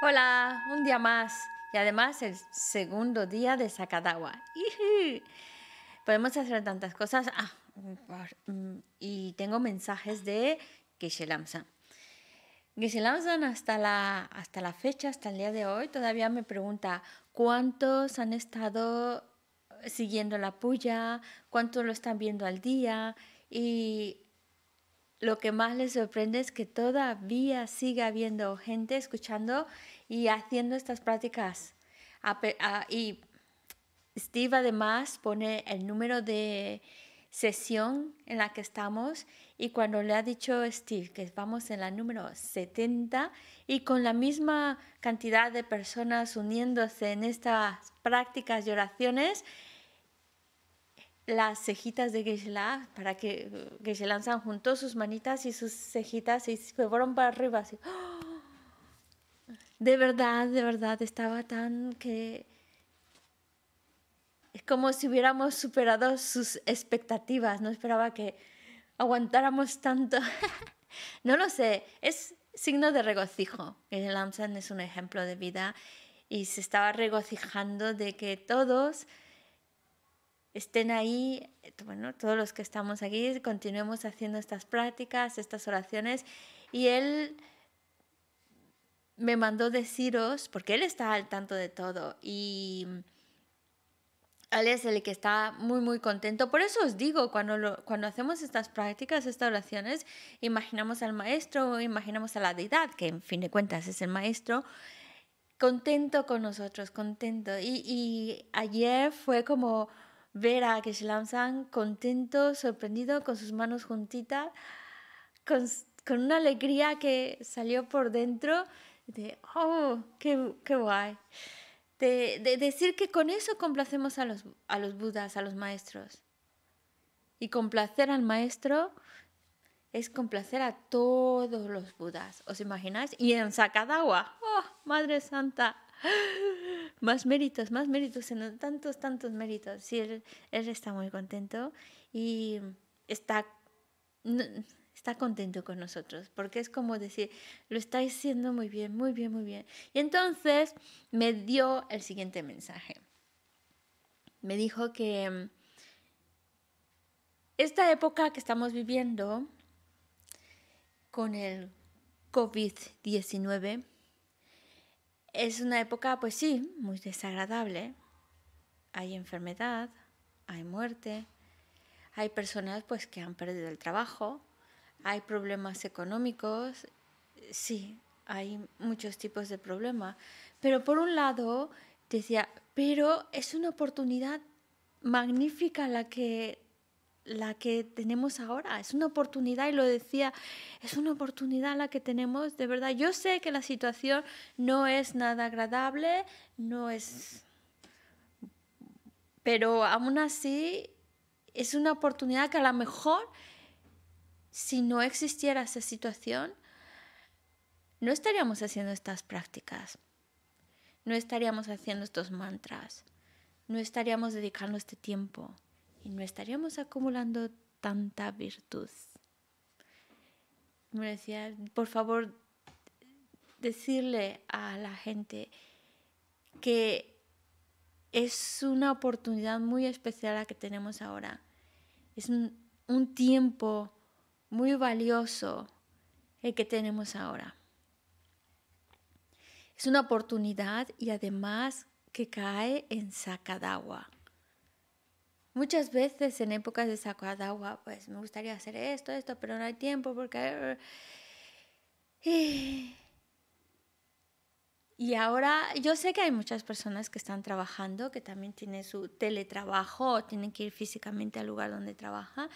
Hola, un día más y además el segundo día de Sakadawa. Podemos hacer tantas cosas ah, mm, mm, y tengo mensajes de geshe Lamsan. hasta la, hasta la fecha, hasta el día de hoy, todavía me pregunta cuántos han estado siguiendo la puya, cuántos lo están viendo al día y lo que más les sorprende es que todavía sigue habiendo gente escuchando y haciendo estas prácticas. y Steve además pone el número de sesión en la que estamos y cuando le ha dicho Steve que vamos en la número 70 y con la misma cantidad de personas uniéndose en estas prácticas y oraciones, las cejitas de geshe para que eh, geshe lanzan juntó sus manitas y sus cejitas y se fueron para arriba. Así. De verdad, de verdad, estaba tan que... Es como si hubiéramos superado sus expectativas. No esperaba que aguantáramos tanto. no lo sé, es signo de regocijo. El Amsan es un ejemplo de vida y se estaba regocijando de que todos estén ahí, eh, bueno, todos los que estamos aquí, continuemos haciendo estas prácticas, estas oraciones. Y Él me mandó deciros, porque Él está al tanto de todo y Él es el que está muy, muy contento. Por eso os digo, cuando, cuando hacemos estas prácticas, estas oraciones, imaginamos al Maestro, imaginamos a la deidad, que en fin de cuentas es el Maestro, contento con nosotros, contento. Y, y ayer fue como ver a lanzan contento, sorprendido, con sus manos juntitas, con, una alegría que salió por dentro, de, oh, qué, qué guay. De, decir que con eso complacemos a los, a los budas, a los maestros. Y complacer al maestro es complacer a todos los budas, ¿os imagináis? Y en Sakadawa, ¡oh, Madre Santa! Más méritos, más méritos, tantos, tantos méritos. Sí, él, está muy contento y está, está contento con nosotros, porque es como decir, lo estáis haciendo muy bien, muy bien, muy bien. Y entonces me dio el siguiente mensaje. Me dijo que mm, esta época que estamos viviendo con el COVID-19 es una época, pues sí, muy desagradable. Hay enfermedad, hay muerte, hay personas pues que han perdido el trabajo, hay problemas económicos, sí, hay muchos tipos de problemas. Pero por un lado, decía, pero es una oportunidad magnífica la que la que tenemos ahora. Es una oportunidad, y lo decía, es una oportunidad la que tenemos, de verdad. Yo sé que la situación no es nada agradable, no es... Pero aún así es una oportunidad que a lo mejor, si no existiera esa situación, no estaríamos haciendo estas prácticas, no estaríamos haciendo estos mantras, no estaríamos dedicando este tiempo no estaríamos acumulando tanta virtud. Me decía, por favor, decirle a la gente que es una oportunidad muy especial la que tenemos ahora. Es un, tiempo muy valioso el que tenemos ahora. Es una oportunidad y además que cae en agua muchas veces en épocas de agua pues me gustaría hacer esto, esto, pero no hay tiempo porque... Eh, eh. Y ahora yo sé que hay muchas personas que están trabajando, que también tienen su teletrabajo o tienen que ir físicamente al lugar donde trabaja,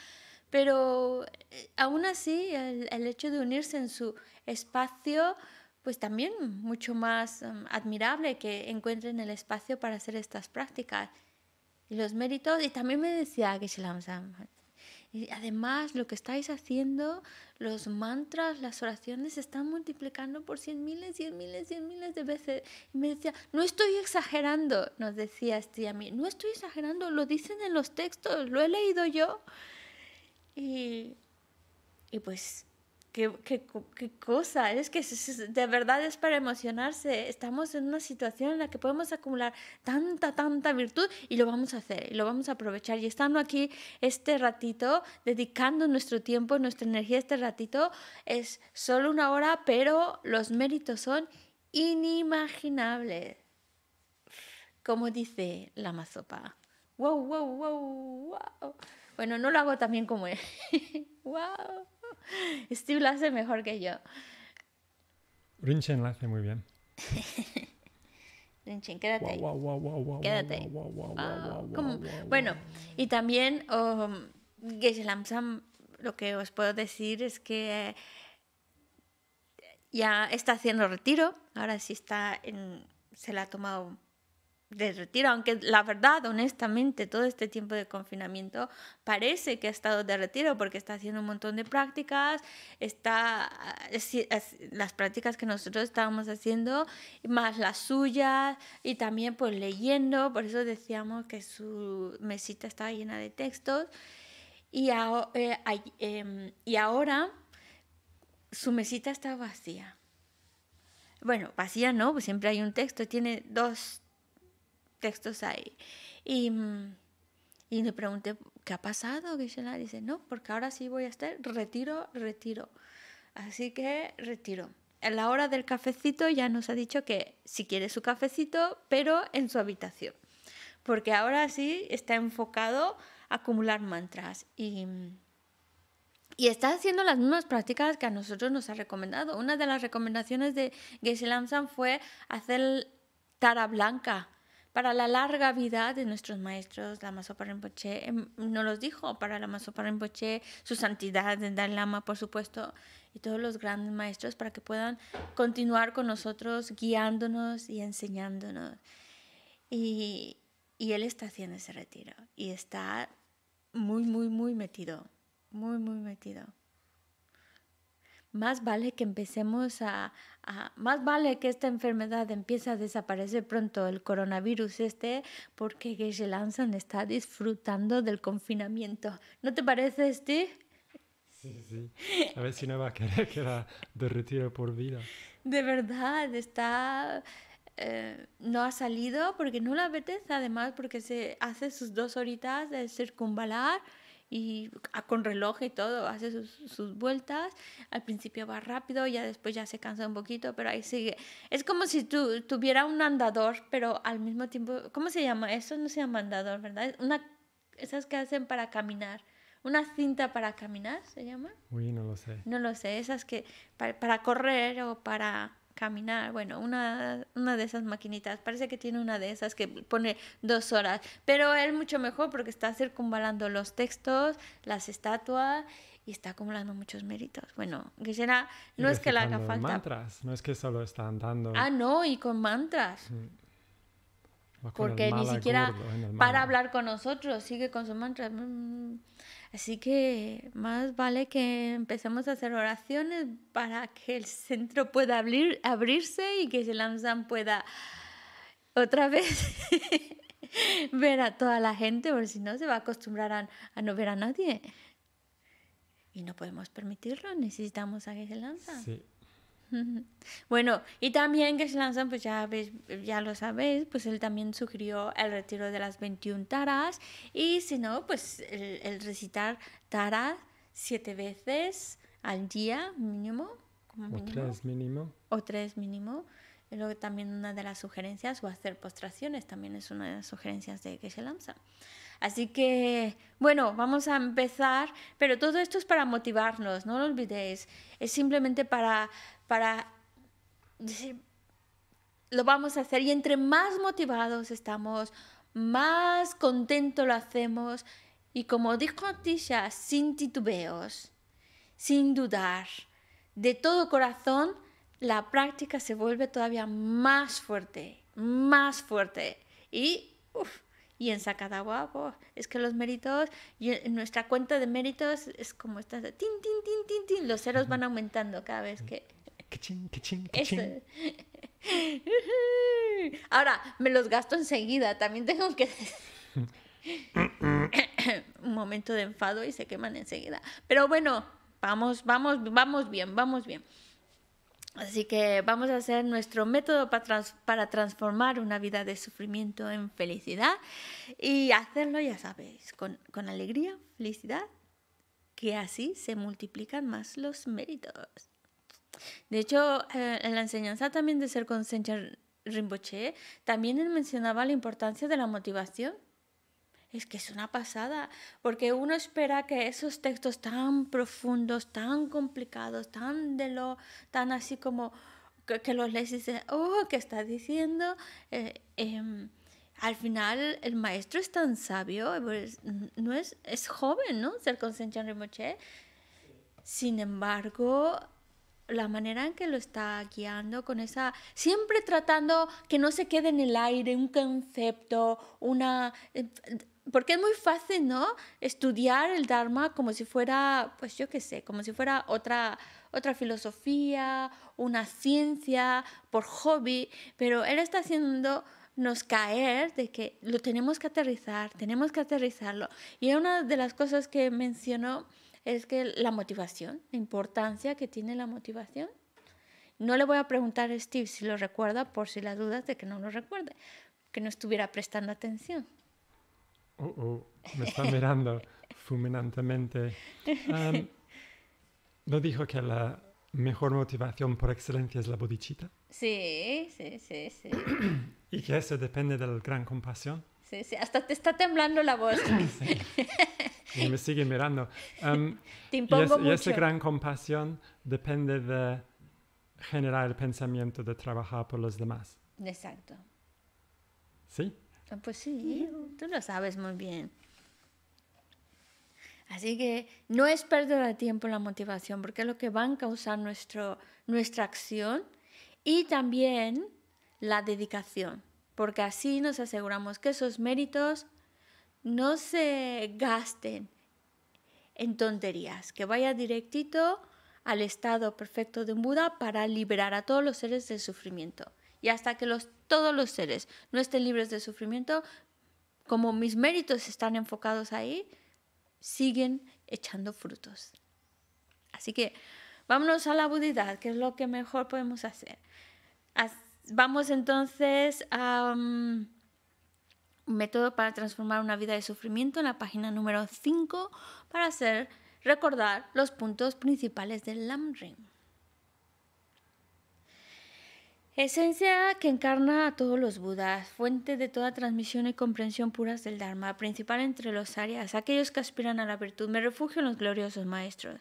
pero eh, aún así el, hecho de unirse en su espacio, pues también mucho más mm, admirable que encuentren el espacio para hacer estas prácticas y los méritos. Y también me decía que y además, lo que estáis haciendo, los mantras, las oraciones se están multiplicando por cien miles, cien miles, cien miles de veces. Y me decía, no estoy exagerando, nos decía este a mí, no estoy exagerando, lo dicen en los textos, lo he leído yo. Y, y pues Qué, cosa, es que de verdad es para emocionarse. Estamos en una situación en la que podemos acumular tanta, tanta virtud y lo vamos a hacer, y lo vamos a aprovechar. Y estando aquí este ratito, dedicando nuestro tiempo, nuestra energía este ratito, es solo una hora, pero los méritos son inimaginables. Como dice la mazopa. ¡Wow, wow, wow, wow! Bueno, no lo hago tan bien como él. ¡Wow! Steve lo hace mejor que yo. Rinchen la hace muy bien. Rinchen, quédate ahí. Quédate. Bueno, y también um, Geshe Lamsam, lo que os puedo decir es que eh, ya está haciendo retiro, ahora sí está en, se la ha tomado de retiro, aunque la verdad, honestamente, todo este tiempo de confinamiento parece que ha estado de retiro porque está haciendo un montón de prácticas, está eh, las prácticas que nosotros estábamos haciendo, más las suyas, y también pues leyendo, por eso decíamos que su mesita estaba llena de textos, y, eh, em, y ahora su mesita está vacía. Bueno, vacía no, pues siempre hay un texto, tiene dos textos ahí. Y, mm, y le pregunté, ¿qué ha pasado? geshe dice, no, porque ahora sí voy a estar retiro, retiro. Así que retiro. A la hora del cafecito ya nos ha dicho que si quiere su cafecito, pero en su habitación. Porque ahora sí está enfocado a acumular mantras. Y, mm, y está haciendo las mismas prácticas que a nosotros nos ha recomendado. Una de las recomendaciones de Geshe Lamsan fue hacer tara blanca para la larga vida de nuestros maestros, Lama Sopa Rinpoche, em, no nos los dijo, para Lama Sopa Rinpoche, su santidad, Dalai Lama, por supuesto, y todos los grandes maestros, para que puedan continuar con nosotros, guiándonos y enseñándonos. Y, y él está haciendo ese retiro y está muy, muy, muy metido, muy, muy metido más vale que empecemos a, más vale que esta enfermedad empiece a desaparecer pronto, el coronavirus este, porque se lanzan está disfrutando del confinamiento. ¿No te parece, este? Sí, sí. A ver si no va a querer que la derretiera por vida. De verdad, está... Eh, no ha salido porque no la apetece, además porque se hace sus dos horitas de circunvalar y con reloj y todo, hace sus, vueltas. Al principio va rápido, ya después ya se cansa un poquito, pero ahí sigue. Es como si tuviera un andador, pero al mismo tiempo, ¿cómo se llama? Eso no se llama andador, ¿verdad? Una, esas que hacen para caminar. Una cinta para caminar, ¿se llama? Uy, no lo sé. No lo sé, esas que para correr o para caminar, bueno, una, una de esas maquinitas, parece que tiene una de esas que pone dos horas, pero es mucho mejor porque está circunvalando los textos, las estatuas y está acumulando muchos méritos. Bueno, Gisela, no es que le haga falta. mantras, no es que solo está dando. Ah, no, y con mantras. Porque ni siquiera para hablar con nosotros, sigue con su mantra. Mm. Así que más vale que empecemos a hacer oraciones para que el centro pueda abrirse y que Lanzan pueda otra vez ver a toda la gente, porque si no se va a acostumbrar a, no ver a nadie. Y no podemos permitirlo, necesitamos a que se Bueno, y también que se lanzan, pues ya, ya lo sabéis, pues él también sugirió el retiro de las 21 taras y si no, pues el, recitar taras siete veces al día mínimo, O tres mínimo. O tres mínimo. Y luego también una de las sugerencias, o hacer postraciones, también es una de las sugerencias de que se lanza. Así que, bueno, vamos a empezar, pero todo esto es para motivarnos, no lo olvidéis. Es simplemente para para decir, lo vamos a hacer. Y entre más motivados estamos, más contentos lo hacemos. Y como dijo Tisha, sin titubeos, sin dudar, de todo corazón, la práctica se vuelve todavía más fuerte, más fuerte. Y, y en sacada guapo, es que los méritos, y nuestra cuenta de méritos es como esta, tin, tin, tin, tin, tin, los ceros van aumentando cada vez que... Ahora, me los gasto enseguida. También tengo que. Un momento de enfado y se queman enseguida. Pero bueno, vamos, vamos, vamos bien, vamos bien. Así que vamos a hacer nuestro método para, transformar una vida de sufrimiento en felicidad y hacerlo, ya sabéis, con alegría, felicidad, que así se multiplican más los méritos. De hecho, eh, en la enseñanza también de ser con Rinpoche, también él mencionaba la importancia de la motivación. Es que es una pasada, porque uno espera que esos textos tan profundos, tan complicados, tan de lo, tan así como que, los lees y dices, oh, ¿qué está diciendo? Eh, em, al final el maestro es tan sabio, eh, pues, no es, joven, ¿no? Ser con Rinpoche. Sin embargo, la manera en que lo está guiando, con esa, siempre tratando que no se quede en el aire un concepto, una... Eh, porque es muy fácil, ¿no? Estudiar el Dharma como si fuera, pues yo qué sé, como si fuera otra, otra filosofía, una ciencia, por hobby, pero él está haciendo nos caer de que lo tenemos que aterrizar, tenemos que aterrizarlo. Y una de las cosas que mencionó es que la motivación, la importancia que tiene la motivación. No le voy a preguntar a Steve si lo recuerda por si las dudas de que no lo recuerde, que no estuviera prestando atención. Uh, uh, me está mirando fulminantemente. Em, ¿No dijo que la mejor motivación por excelencia es la bodichita Sí, sí, sí, sí. y que eso depende de la gran compasión. Sí, hasta te está temblando la voz. y me sigue mirando. y, esa gran compasión depende de generar el pensamiento de trabajar por los demás. Exacto. ¿Sí? Ah, pues sí, tú lo sabes muy bien. Así que no es pérdida de tiempo la motivación, porque es lo que va a causar nuestra acción y también la dedicación porque así nos aseguramos que esos méritos no se gasten en tonterías, que vaya directito al estado perfecto de un Buda para liberar a todos los seres del sufrimiento. Y hasta que los, todos los seres no estén libres de sufrimiento, como mis méritos están enfocados ahí, siguen echando frutos. Así que vámonos a la budidad, que es lo que mejor podemos hacer. Vamos entonces a um, un método para transformar una vida de sufrimiento en la página número 5 para hacer recordar los puntos principales del Lamrim. Esencia que encarna a todos los Budas, fuente de toda transmisión y comprensión puras del Dharma, principal entre los Arias, aquellos que aspiran a la virtud. Me refugio en los gloriosos maestros.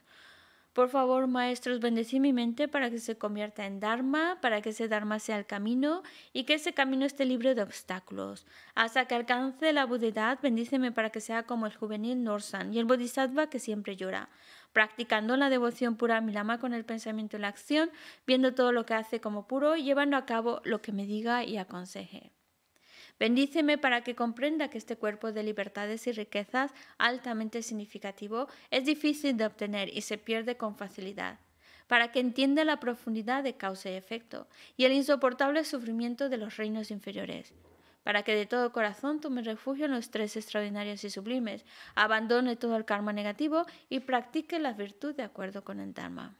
Por favor, maestros, bendecí mi mente para que se convierta en Dharma, para que ese Dharma sea el camino y que ese camino esté libre de obstáculos. Hasta que alcance la budedad, bendíceme para que sea como el juvenil Norsan y el Bodhisattva que siempre llora. Practicando la devoción pura a mi lama con el pensamiento y la acción, viendo todo lo que hace como puro y llevando a cabo lo que me diga y aconseje. Bendíceme para que comprenda que este cuerpo de libertades y riquezas altamente significativo es difícil de obtener y se pierde con facilidad para que entienda la profundidad de causa y efecto y el insoportable sufrimiento de los reinos inferiores, para que de todo corazón tome refugio en los tres extraordinarios y sublimes, abandone todo el karma negativo y practique la virtud de acuerdo con el Dharma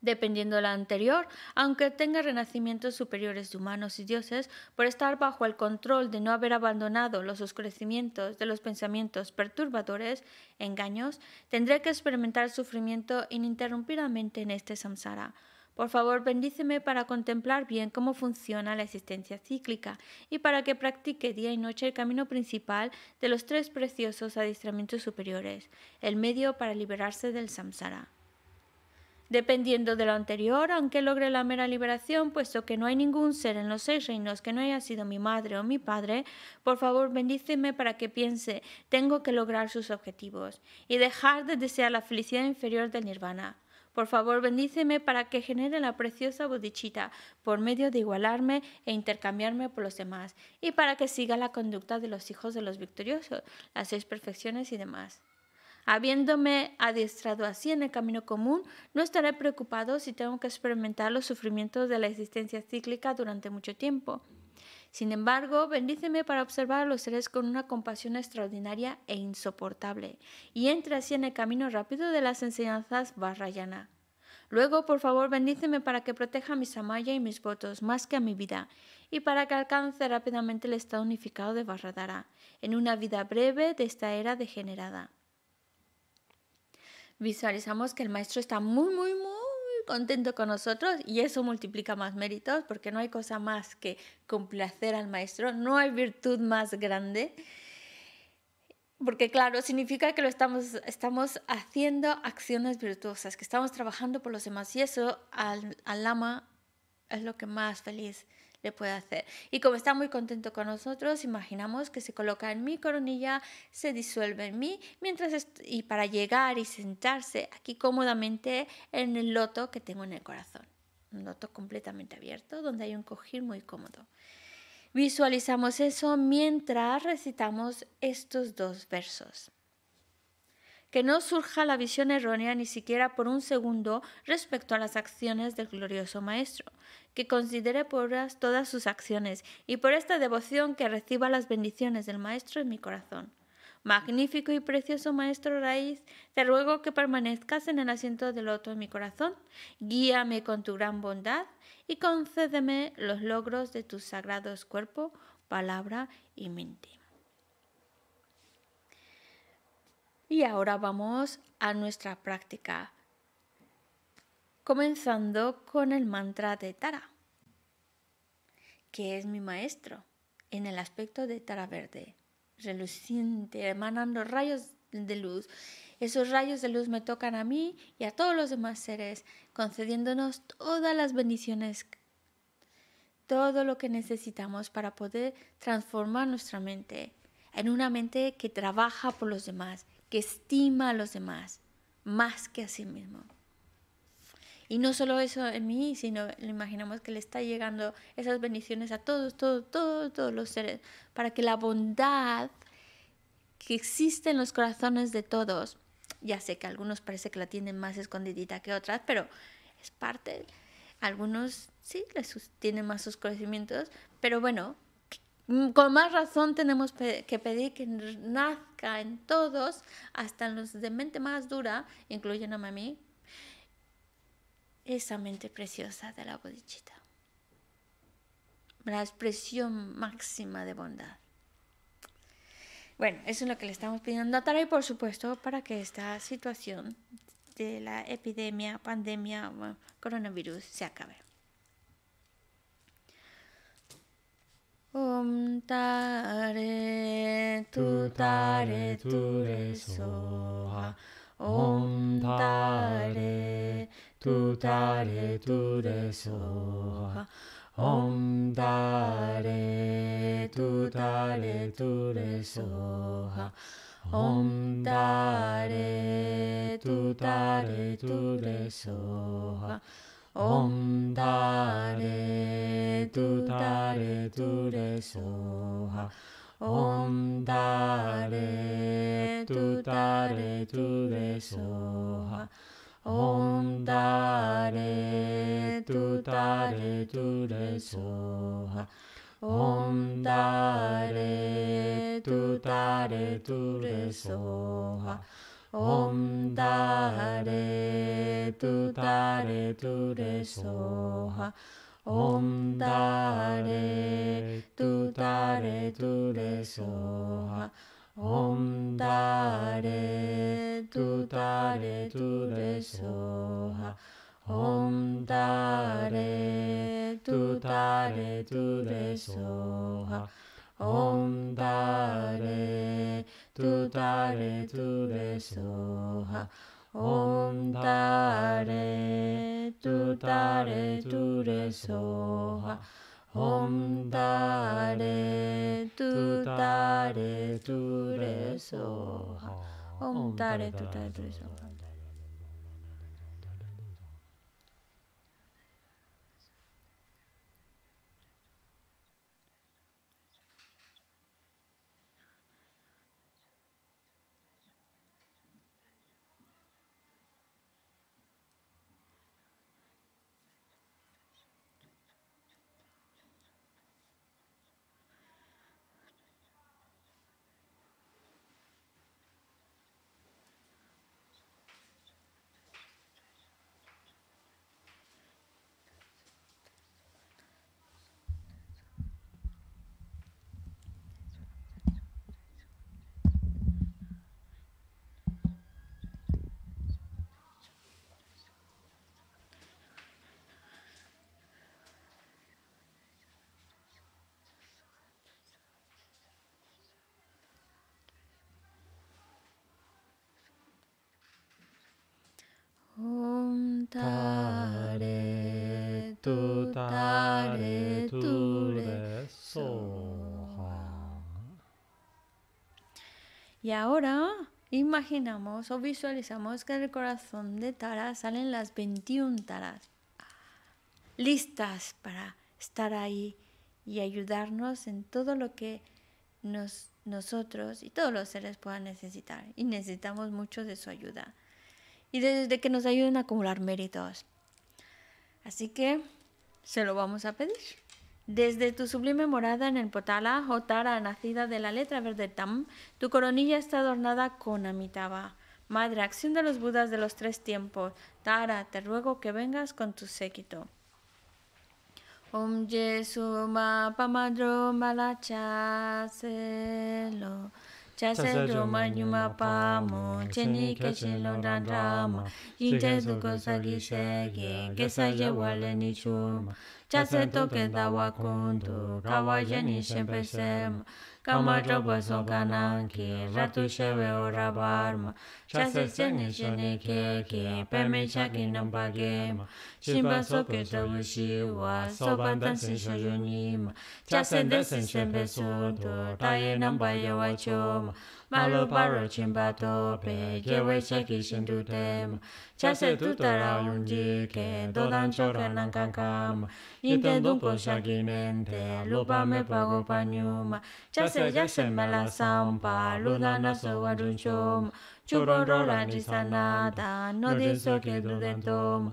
dependiendo de la anterior, aunque tenga renacimientos superiores de humanos y dioses, por estar bajo el control de no haber abandonado los oscurecimientos de los pensamientos perturbadores, engaños, tendré que experimentar sufrimiento ininterrumpidamente en este samsara. Por favor, bendíceme para contemplar bien cómo funciona la existencia cíclica y para que practique día y noche el camino principal de los tres preciosos adiestramientos superiores, el medio para liberarse del samsara dependiendo de lo anterior, aunque logre la mera liberación, puesto que no hay ningún ser en los seis reinos que no haya sido mi madre o mi padre, por favor bendíceme para que piense, tengo que lograr sus objetivos y dejar de desear la felicidad inferior del nirvana. Por favor, bendíceme para que genere la preciosa bodichita por medio de igualarme e intercambiarme por los demás y para que siga la conducta de los hijos de los victoriosos, las seis perfecciones y demás. Habiéndome adiestrado así en el camino común, no estaré preocupado si tengo que experimentar los sufrimientos de la existencia cíclica durante mucho tiempo. Sin embargo, bendíceme para observar a los seres con una compasión extraordinaria e insoportable, y entra así en el camino rápido de las enseñanzas barrayana. Luego, por favor, bendíceme para que proteja a mi samaya y mis votos más que a mi vida, y para que alcance rápidamente el estado unificado de Barradara, en una vida breve de esta era degenerada visualizamos que el maestro está muy, muy, muy contento con nosotros y eso multiplica más méritos porque no hay cosa más que complacer al maestro, no hay virtud más grande. Porque claro, significa que lo estamos, haciendo acciones virtuosas, que estamos trabajando por los demás y eso al, al lama es lo que más feliz le puede hacer. Y como está muy contento con nosotros, imaginamos que se coloca en mi coronilla, se disuelve en mí, mientras y para llegar y sentarse aquí cómodamente en el loto que tengo en el corazón. Un loto completamente abierto, donde hay un cojín muy cómodo. Visualizamos eso mientras recitamos estos dos versos. Que no surja la visión errónea ni siquiera por un segundo respecto a las acciones del glorioso Maestro que considere por todas sus acciones y por esta devoción que reciba las bendiciones del Maestro en mi corazón. Magnífico y precioso Maestro Raíz, te ruego que permanezcas en el asiento del otro en mi corazón, guíame con tu gran bondad y concédeme los logros de tus sagrados cuerpo, palabra y mente. Y ahora vamos a nuestra práctica comenzando con el mantra de Tara, que es mi maestro en el aspecto de Tara verde, reluciente, emanando rayos de luz. Esos rayos de luz me tocan a mí y a todos los demás seres, concediéndonos todas las bendiciones, todo lo que necesitamos para poder transformar nuestra mente en una mente que trabaja por los demás, que estima a los demás, más que a sí mismo. Y no solo eso en mí, sino imaginamos que le está llegando esas bendiciones a todos, todos, todos, todos los seres, para que la bondad que existe en los corazones de todos, ya sé que algunos parece que la tienen más escondidita que otras, pero es parte, algunos sí les tienen más sus conocimientos, pero bueno, mm, con más razón tenemos que pedir que nazca en todos, hasta en los de mente más dura, incluyendo a mí, esa mente preciosa de la bodichita. La expresión máxima de bondad. Bueno, eso es lo que le estamos pidiendo a Tara y por supuesto para que esta situación de la epidemia, pandemia, coronavirus se acabe. Om tu tutare ture soha Om dare tutare ture soha Om dare tutare ture soha Om dare tutare ture soha Om dare tutare ture soha 옴 다레 뚜 다레 뚜레 소하 옴 다레 뚜 다레 뚜레 소하 옴 다레 뚜 다레 뚜레 소하 옴 다레 뚜 다레 뚜레 소하 옴 다레 두 달에 두레 소하 옴 달에 두 달에 두레 소하 옴 달에 두 달에 두레 소하 옴 달에 두 달에 두레 소하 옴 달에 두 달에 두레 소하 ホームターレットタイトルさん Y ahora imaginamos o visualizamos que del corazón de Tara salen las 21 Taras ah, listas para estar ahí y ayudarnos en todo lo que nos, nosotros y todos los seres puedan necesitar. Y necesitamos mucho de su ayuda. Y desde que nos ayuden a acumular méritos. Así que se lo vamos a pedir. Desde tu sublime morada en el Potala, oh Tara, nacida de la letra verde Tam, tu coronilla está adornada con Amitaba. Madre, acción de los Budas de los tres tiempos, Tara, te ruego que vengas con tu séquito. Om Yesuma Chasen toke kundu, kawa jeni shenpe sema, kama soka nanki, ratu shewe ora barma, chasen sene peme chaki namba gema, shimba soke shiwa, chasen desen shenpe sundu, taye namba yewa choma, ma lo paro cimba tope, che vuoi se chi sento tem, c'è se tutta la un di che, do dan ciò che non can cam, intendo un po' sa chi niente, lo pa me pago pa niuma, c'è se già se me la sampa, lo dan a so ad un ciom, ciò non rola di sanata, non di so che do dentom,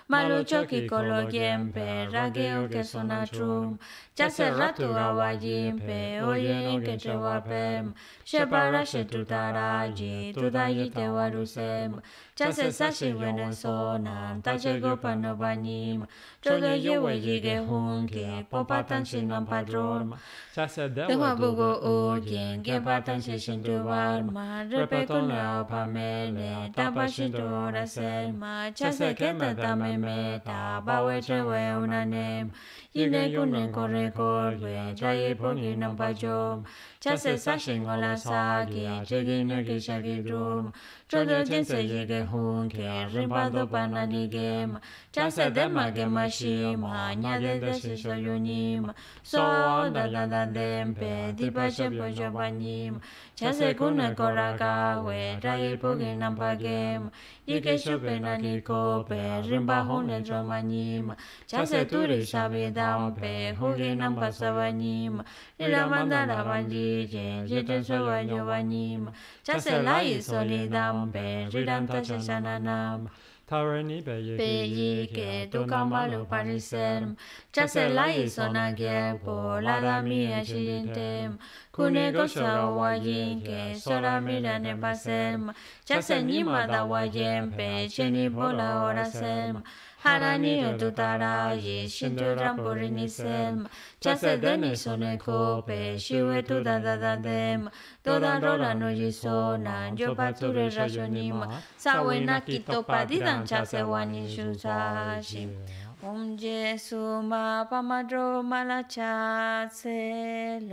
Maluchoki kologien pe rageo ke sonachum. Chase ratu awajin pe oyen ke chewapem. Shepara shetutaraji tudayi te warusem. Chase sashi wenensonam tache gopanobanim. Chode yuwe yige hun kie, popatanshi nampatrorma, Chase dewa dugo ujien, kie patanshi shintubarma, Repetone o pamele, tapashintura selma, Chase keme dame me, tabawe chewe unanema, Chasé sá shé ngó lá sá ké, ché ké ngé ké shá ké dró, chó déo chén sé yé ké hóng ké, rén pá dó pa ná ní so á ná ná ná ná dé mpe, dé chase kuna kora we rai pogin nampa gem yike shope na pe rimba hone joma nim turi shabe dam pe hoge ma. sabanim la banji je je lai soli pe nam Tarani ke que tu camalo parisem, chase lai sona la kunego soro wajin ke sora mira ne baselma chase ni mada wajin pe che ni bola ora selma harani otu taraji shinju rampuri ni selma chase deni sone kope shiwe tu da da da dema toda rola no jisona yo pature rayo ni ma sawe na kito padidan chase wani shusashi Om Jesu ma pa madro malachatselo.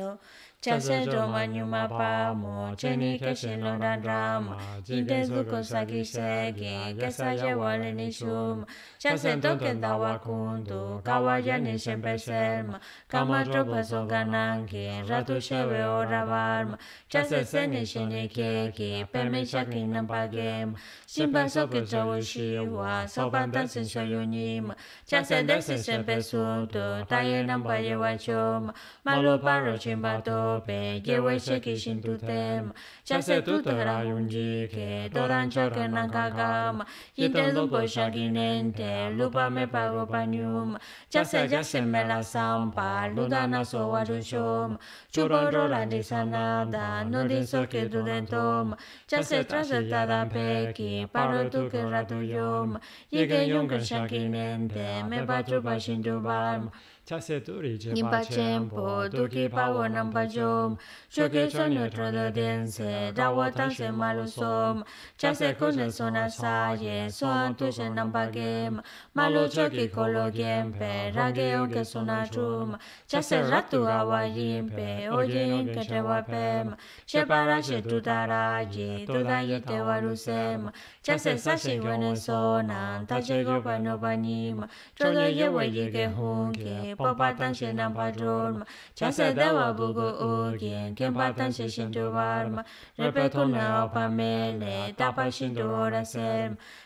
Om Jesu ma pa madro malachatselo. Chase joma nyuma pa mo, cheni keshe non dan drama, indes buko sagi segi, sa je wale ni shuma, chase token dawa kundu, kawa ya ni shempe selma, kama tropa songa nanki, ratu shewe ora varma, chase seni shini keki, permi shaki nam pagem, shimba soku chawo shiwa, soban tansin shoyu nima, chase desi shempe sundu, taye nam paye wa chuma, malu paro chimba to, pe gheweșe kishin tutem chase tutara unji ke doran gama, nankagam hinte lupo shaginente lupa me pago panium chase se me la sampa na so warushom chuboro la disanada nudin so ke dudentom chase trase tada peki paro tu ke ratuyom yege yungan shaginente me pachu pashin dubam Chaseturi CHEN po tuki pago nampachom, jom, cho nuestro de dense, dawa tan se malusom, chase kune sona saye, son tuye nampakem, malu choki kolo gempe, rage onke sona chum, chase ratu awa yimpe, oye inke te wapem, shepara TU tutaraji, tudayi te warusem, chase sashi sonan, ta chego PA no panim, chodo yewe yike hunke, pō pātānshē nā pātūrma, chānsē dā wā būgū uki, kēn pātānshē shintū vārma, rē pētō nā opa mele, tápā shintū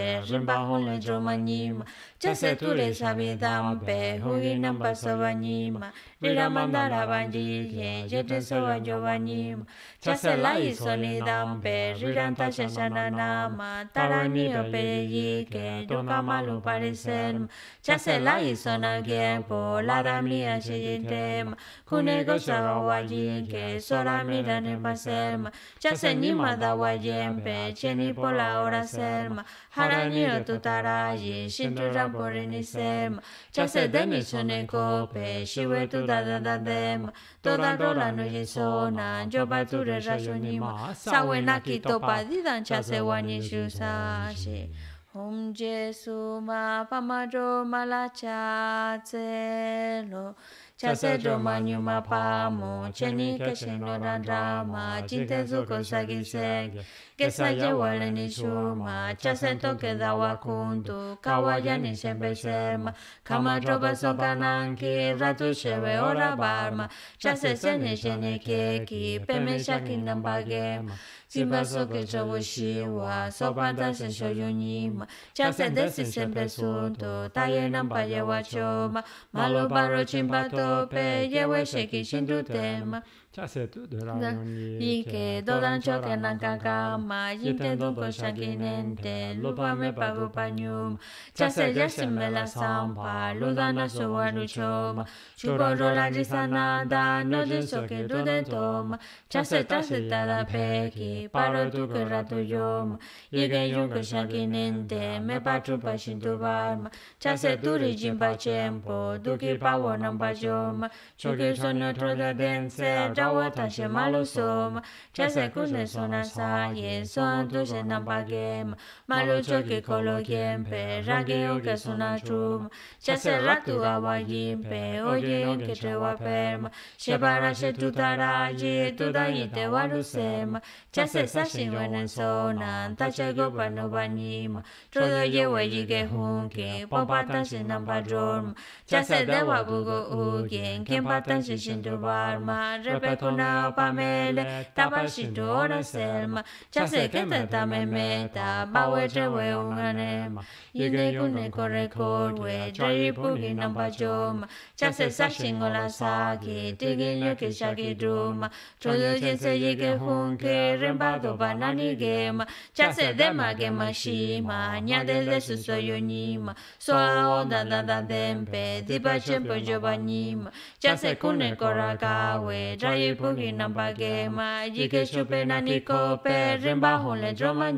pe rin ba hong le jo ma ni ma cha se tu le sa bi dam pe hu gi nam ba sa ba ni ma Vira mandara banjirye, yete soa yovanim, chasalai Taranio pe, riranta shashananama, tarani Chasela yukamalu pareselm, chasalai sonagien po, ladamni asheyitem, kunego shawawayike, sorami paselma chasenima dawayen pe, cheni pola oraselm, harani otutarayi, por eniselma, chasedeni sonekope, shivetu da da da dem to dan do la no ye so na jo ba tu re ra sho ni ma sa we na ki to pa di dan cha se wa ni shu sa she Om Jesu ma pamado malacha celo Chase Roma nyuma pamo cheni keshen no dan drama jinte zuko sagi sege Keza jau alen ma, txazen toke daua kuntu, kaua janin zen bezerma, kamatro bezokan anki, ratu xebe horra barma, txazen zen esen ekeki, pemen xakin dan bagema, zinbazo ketxo buxiua, sopanta zen xo junima, txazen dezin zen bezuntu, taien anpa jeu atxoma, malo barro txin batope, Inke dodan choken lankakama, yinte dunko shakinente, lupame pagupanyum, chase yasime la sampa, ludana suwanuchoma, chuboro la risanada, no jinsoke dudentoma, chase tase tada peki, paro tuke ratuyoma, yige yunko shakinente, me patrupa shintubarma, chase duri jimpa chempo, duki pawo namba joma, chuki sono troda dense, agua tan malo som chasecus no sonas ayer son tus enemigos malo chico que coloquen peaje aunque son a trucho chasera tu agua limpia hoye aunque te va perma ches para que tu tara y tu darte va a lucer mas chasecas sin venas sonanta chico para no venir mas todo lleva llega hunkie papá tan sin embargo chaseda agua vago o bien que sin sentido barma patona pamele tapa shidona selma chase kenta tame meta bawe jewe unganema yige kune kore korwe jari pugi namba joma chase sashingola sagi digi nyoke shagi duma chodo jense yige hunke remba do banani gema chase dema gema shima nyade de suso yonima soa onda da da dempe dipa chempo jobanima chase kune korakawe jari ye pu ni ge ma ji ke shu pe na ni ko pe rim ba hon le dro ma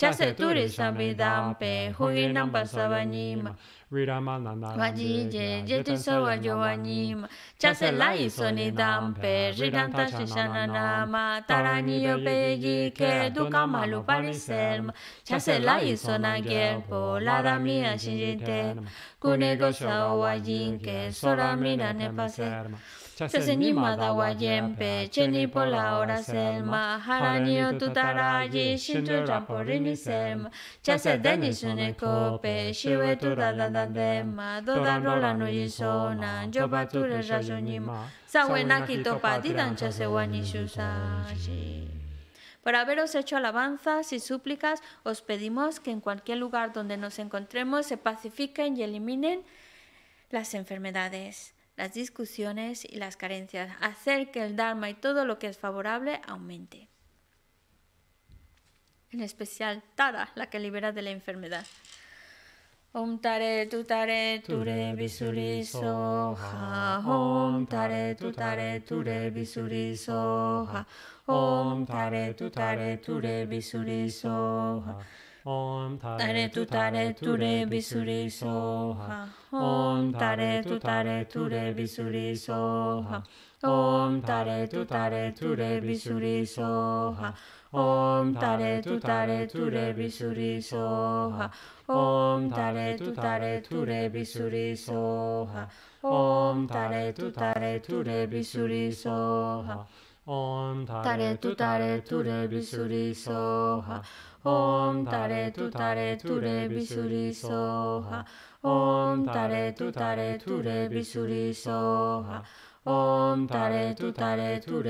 cha se tu ri sa dam pe hu Chase Lai Soni Dampe Ridanta Shishananama Tarani Yopegi Ke Duka Malu Pariselma Chase Lai Sona Gelpo Lada Mia Shinjitenma Kunego Sawa Jinke Sora Mira Nepaserma Chasenima dawayempe, cheni pola ora selma, haranio tutaraji, shinto jamporini selma, chasedeni sunekope, shiwe tutadadadema, dodan rola no yisona, joba ture rajonima, sawenaki topadidan chasewani shusashi. Por haberos hecho alabanzas y súplicas, os pedimos que en cualquier lugar donde nos encontremos se pacifiquen y eliminen las enfermedades las discusiones y las carencias, hacer que el Dharma y todo lo que es favorable aumente. En especial Tara, la que libera de la enfermedad. Om Tare Om tare tu tare ture bisuri soha. Om tare tu tare ture bisuri soha. Om tare tu tare ture bisuri soha. Om tare tu tare ture bisuri soha. Om tare tu Om tare tu Om tare tu tare tu re bi suri so ha. Om tare tu tare tu re bi suri so ha. Om tare tu tare tu re bi suri Om tare tu tare tu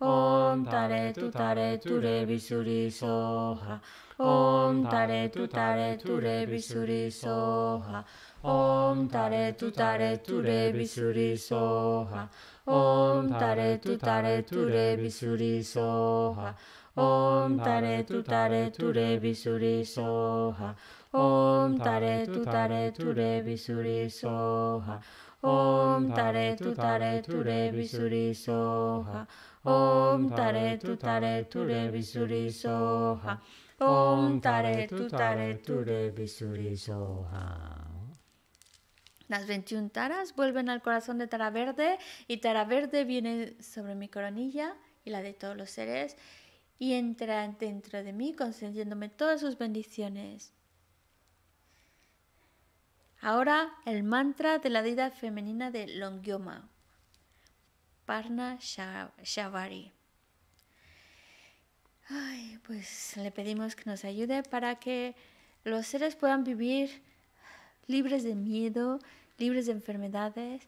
Om tare tu tare tu Om tare tu tare tu Om tare tu tare tu re bisuri soha. Om tare tu tare tu re bisuri soha. Om tare tu tare tu re bisuri soha. Om tare tu tare tu re bisuri soha. Om tare tu tare tu re bisuri soha. Om tare tu tare tu re bisuri soha. Om tare tu tare tu re bisuri soha. Las 21 taras vuelven al corazón de Tara Verde y Tara Verde viene sobre mi coronilla y la de todos los seres y entra dentro de mí concediéndome todas sus bendiciones. Ahora el mantra de la deidad femenina de Longyoma, Parna Shavari. Ay, pues le pedimos que nos ayude para que los seres puedan vivir libres de miedo, libres de enfermedades,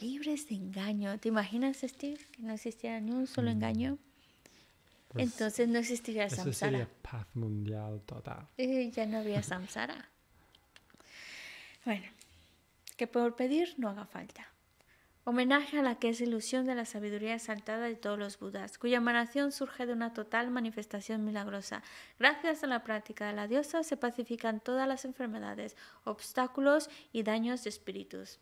libres de engaño. ¿Te imaginas, Steve, que no existiera ni un solo mm. engaño? Pues Entonces no existiría eso samsara. Sería paz mundial total. Y eh, ya no había samsara. bueno, que por pedir no haga falta homenaje a la que es ilusión de la sabiduría exaltada de todos los Budas, cuya emanación surge de una total manifestación milagrosa. Gracias a la práctica de la diosa se pacifican todas las enfermedades, obstáculos y daños de espíritus.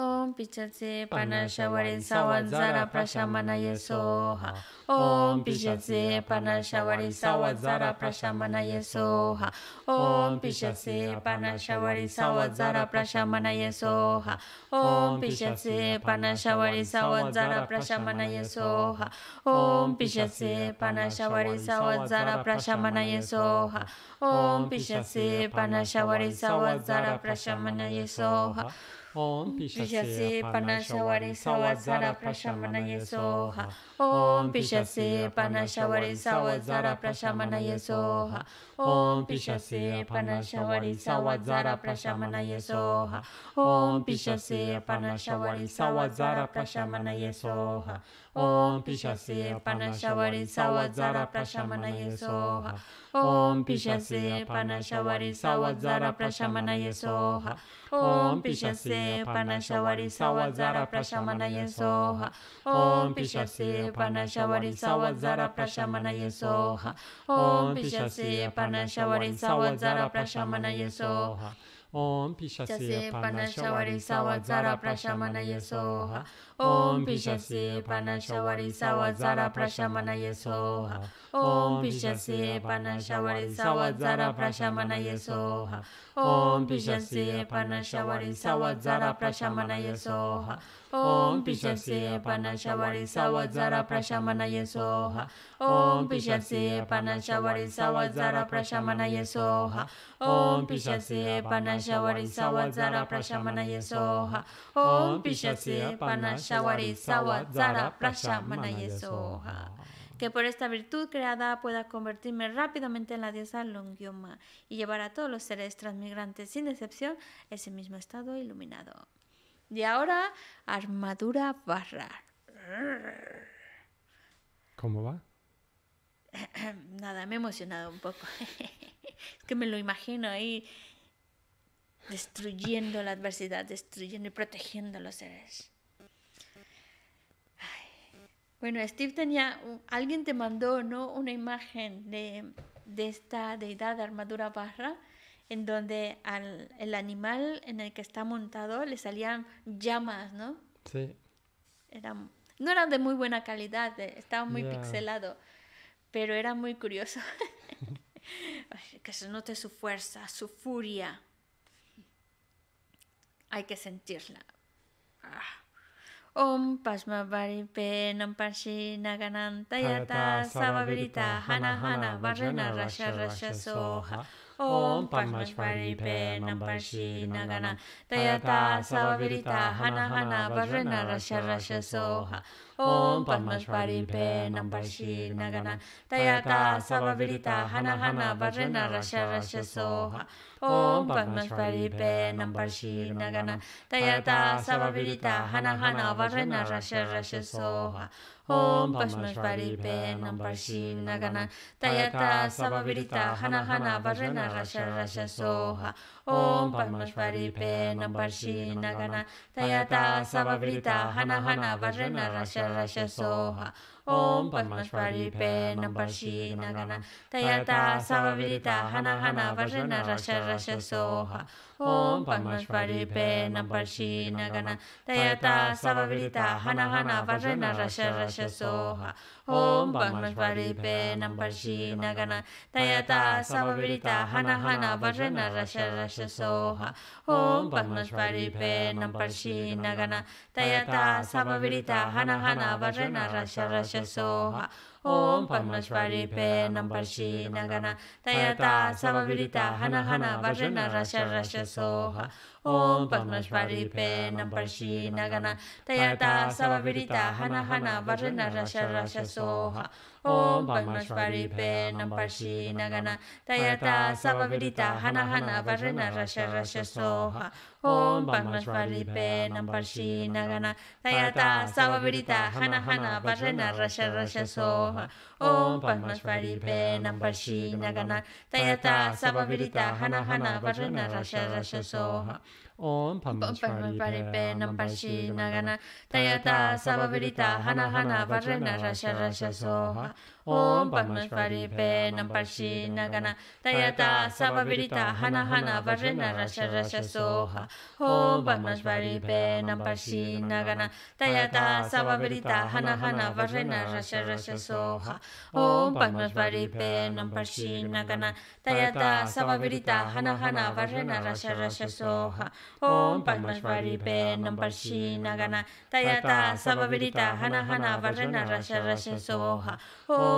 ॐ पिचसे पनशवळी सावंत जरा प्रशामन येसोहा ॐ पिचसे पनशवळी सावत जरा प्रशामन येसोहा ॐ पिचसे पनशवळी सावत जरा प्रशामन येसोहा ॐ पिचसे पनशवळी सावत जरा प्रशामन येसोहा ॐ पिचसे पनशवळी सावत जरा प्रशामन येसोहा ॐ पिचसे पनशवळी सावत जरा प्रशामन येसोहा Om Pishasi Panashawari Sawasara Prashamana soha. ॐ पिशसे पनशवरि सवत्सर प्रशमनय सोः ॐ पिशसे पनशवरि सवत्सर प्रशमनय सोः ॐ पिशसे पनशवरि सवत्सर प्रशमनय सोः ॐ पिशसे पनशवरि सवत्सर प्रशमनय सोः ॐ पिशसे पनशवरि सवत्सर प्रशमनय सोः ॐ पिशसे पनशवरि सवत्सर प्रशमनय सोः ॐ पिशसे panashawarinsawatzara prashamana yesoha om pishase panashawarinsawatzara prashamana yesoha om pishase panashawarinsawatzara prashamana yesoha ॐ पिशसे पनशवरि सवजर प्रशमनय सोहा ॐ पिशसे पनशवरि सवजर प्रशमनय सोहा ॐ पिशसे पनशवरि सवजर प्रशमनय सोहा ॐ पिशसे पनशवरि सवजर प्रशमनय सोहा ॐ पिशसे पनशवरि सवजर प्रशमनय सोहा ॐ पिशसे पनशवरि सवजर प्रशमनय सोहा ॐ पिशसे पनश Que por esta virtud creada pueda convertirme rápidamente en la diosa Longyoma y llevar a todos los seres transmigrantes sin excepción ese mismo estado iluminado. Y ahora, armadura barra. ¿Cómo va? Nada, me he emocionado un poco. es que me lo imagino ahí destruyendo la adversidad, destruyendo y protegiendo a los seres. Bueno, Steve tenía, alguien te mandó, ¿no? Una imagen de, de esta deidad de armadura barra, en donde al el animal en el que está montado le salían llamas, ¿no? Sí. no eran de muy buena calidad, estaba muy pixelado, pero era muy curioso. que se note su fuerza, su furia. Hay que sentirla. Ah. Om pasma varipe non parsi nagananta tayata sava verita hana hana varjana rasha rasha soha. Om pasma varipe non parsi nagananta tayata sava verita hana hana varjana rasha rasha soha. ॐ पद्मश्वारि पेनं पर्षि नगन तयता सवविरिता हन हन वर्णन rush rush सोह ॐ पद्मश्वारि पेनं पर्षि नगन तयता सवविरिता हन हन वर्णन रश रश सोह ॐ पद्मश्वारि पेनं पर्षि नगन तयता सवविरिता हन हन वर्णन रश रश सोह ॐ पद्मश्वारि पेनं पर्षि नगन तयता सवविरिता हन हन वर्णन रश 拉夏说哈。Om Gana Tayata Hana Hana ॐ पद्मस्वारूपे नम्बर्षि नगन तयता सवविदिता हन हन वर्षन रश रश सोह ॐ पद्मस्वारूपे नम्बर्षि नगन तयता सवविदिता हन हन वर्षन रश रश सोह ॐ पद्मस्वारूपे नम्बर्षि नगन तयता सवविदिता हन हन वर्षन रश रश सोह ॐ पद्मस्वारूपे नम्बर्षि Gana Tayata सवविदिता Hana Hana वर्षन Rasha Rasha シャソーハオンパンマシパリペナンパシーナガナタヤタサバビリタハナハナバジェナラシャラシャソーハオンパンマシパリペナンパシーナガナタヤタサバビリタハナハナバジェナラシャラシャソーハ Om Pangmashvari Pe Nampashi Nagana Tayata Sabavirita Hana Hana Varena Rasha Rasha Soha Om Pangmashvari Pe Nampashi Nagana Tayata Sabavirita Hana Hana Varena Rasha Rasha Soha Om Pangmashvari Pe Nampashi Nagana Tayata Sabavirita Hana Hana Varena Rasha Rasha Soha 온반반리베남바시나가나다야다사바베리다하나하나바레나라샤라샤소하 ॐ पद्मस्वरूपे नं पश्ये न गण तयता सवविरिता हन हन वर्णन रस रस सोह ॐ पद्मस्वरूपे नं पश्ये न गण तयता सवविरिता हन हन वर्णन रस रस सोह ॐ पद्मस्वरूपे नं पश्ये न गण तयता सवविरिता हन हन वर्णन रस रस सोह ॐ पद्मस्वरूपे नं पश्ये न गण तयता सवविरिता हन हन वर्णन रस रस सोह ॐ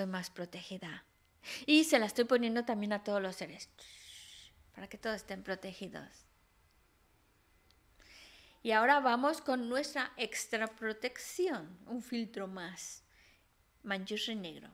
estoy más protegida. Y se la estoy poniendo también a todos los seres, para que todos estén protegidos. Y ahora vamos con nuestra extra protección, un filtro más, Manjushri negro.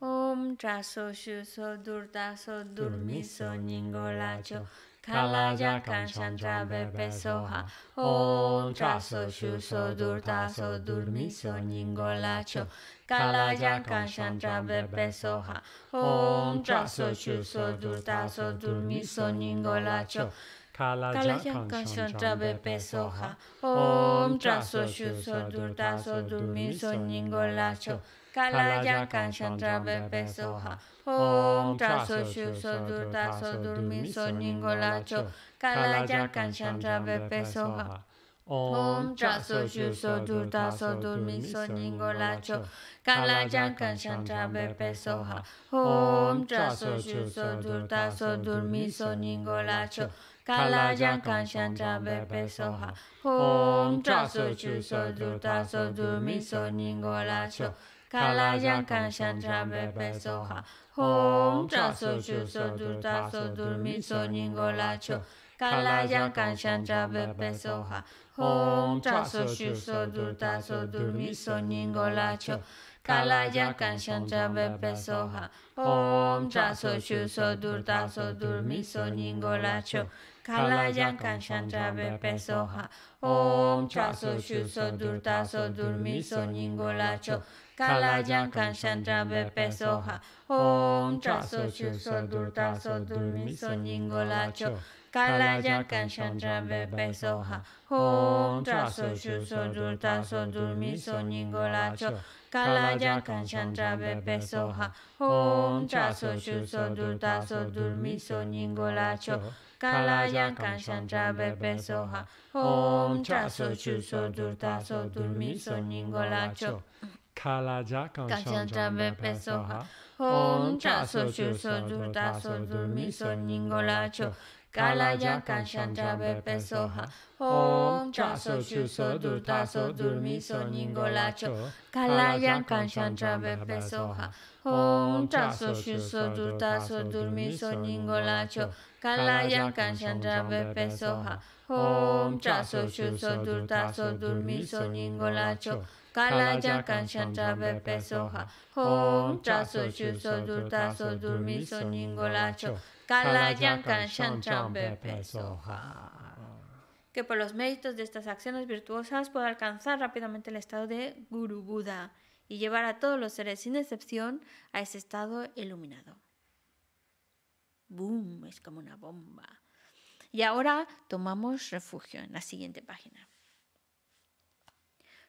Om traso shuso durtaso durmiso ningolacho kalaya kanchantra bepe soha. Om traso shuso durtaso durmiso ningolacho Kalajan kanshan trabe pesoha. Om traso chuso durtaso durmiso ningolacho. Kalajan kanshan trabe pesoha. Om traso chuso durtaso durmiso ningolacho. Kalajan kanshan trabe pesoha. Om traso chuso durtaso durmiso ningolacho. Kalajan kanshan trabe pesoha. Om Chaso Shu So Du Da So Du Mi So Ningo La Cho Kala Jan Kan Shan Cha Be Pe So Ha Om Chaso Shu So Du Da So Du Mi So Ningo La Cho Kala Jan Kan Shan Cha Be Pe So Ha Om Chaso Shu So Du Da So Du Mi So Ningo La Cho Kala Jan Kan Shan Cha Be Pe So Ha Om Chaso Shu So Du Da So Du Mi So Ningo La Cho Kala Jan Kan Shan Cha Be Pe So Ha Om chaso shuso du taso du miso ningolacho kalaya kansan pesoha. Om chaso shuso du taso du miso ningolacho kalaya kansan pesoha. Om chaso shuso du taso du miso ningolacho kalaya kansan pesoha. Om chaso shuso du taso du miso ningolacho Kalajakan Shantra Vepe Soha Hom Traso Shuso Durta So Durmi So Ningola Cho Kalajakan Shantra Vepe Soha Hom Traso Shuso Durta So Durmi So Ningola Cho Kalajakan Shantra Vepe Soha Hom Traso Shuso Durta So Durmi So Ningola Cho Kalajakan Shantra Vepe Soha Hom Traso Shuso Durta So Durmi So Ningola Cho Kalaya pesoha. bepe soha. Om chaso chuso durtaso durmiso ningolacho. Kalaya pesoha, bepe soha. Om chaso chuso durtaso durmiso ningolacho. Kalaya pesoha, bepe soha. Om chaso chuso durtaso durmiso ningolacho. Kalaya pesoha, bepe soha. Om chaso chuso durtaso durmiso ningolacho que por los méritos de estas acciones virtuosas pueda alcanzar rápidamente el estado de Guru Buda y llevar a todos los seres sin excepción a ese estado iluminado. ¡Boom! Es como una bomba. Y ahora tomamos refugio en la siguiente página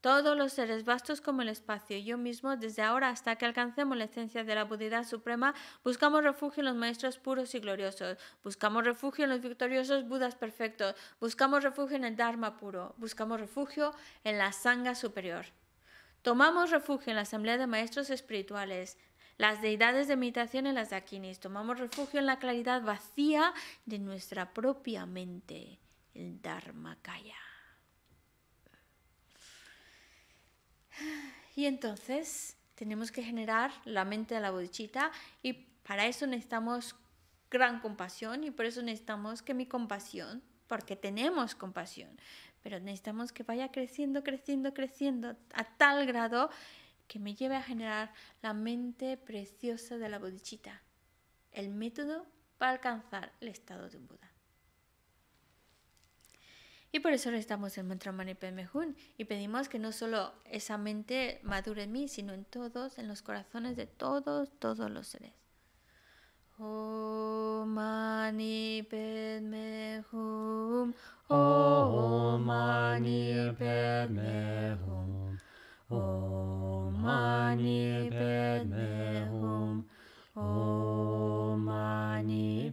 todos los seres vastos como el espacio. y Yo mismo, desde ahora hasta que alcancemos la esencia de la Budidad Suprema, buscamos refugio en los maestros puros y gloriosos, buscamos refugio en los victoriosos Budas perfectos, buscamos refugio en el Dharma puro, buscamos refugio en la Sangha superior. Tomamos refugio en la Asamblea de Maestros Espirituales, las deidades de meditación en las Dakinis, tomamos refugio en la claridad vacía de nuestra propia mente, el Dharma Dharmakaya. Y entonces tenemos que generar la mente de la bodichita y para eso necesitamos gran compasión y por eso necesitamos que mi compasión, porque tenemos compasión, pero necesitamos que vaya creciendo, creciendo, creciendo a tal grado que me lleve a generar la mente preciosa de la bodichita, el método para alcanzar el estado de un Buda. Y por eso estamos en Mani Padme y pedimos que no solo esa mente madure en mí, sino en todos, en los corazones de todos, todos los seres. Om oh Mani Padme Mani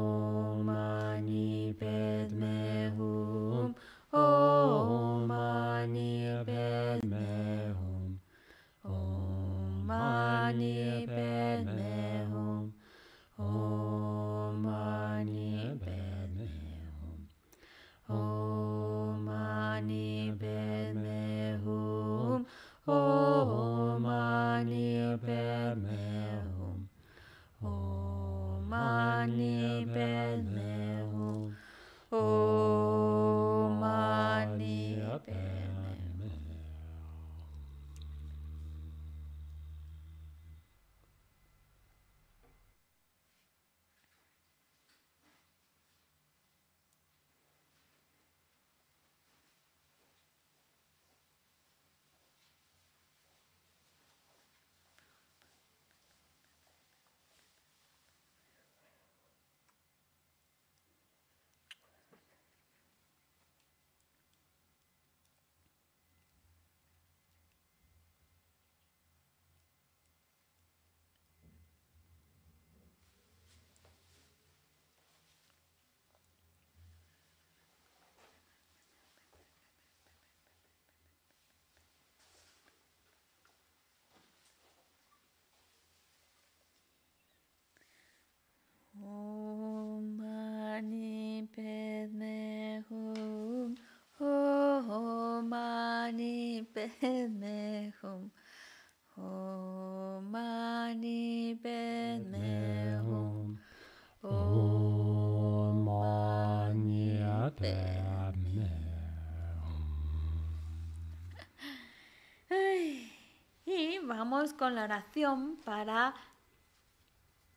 con la oración para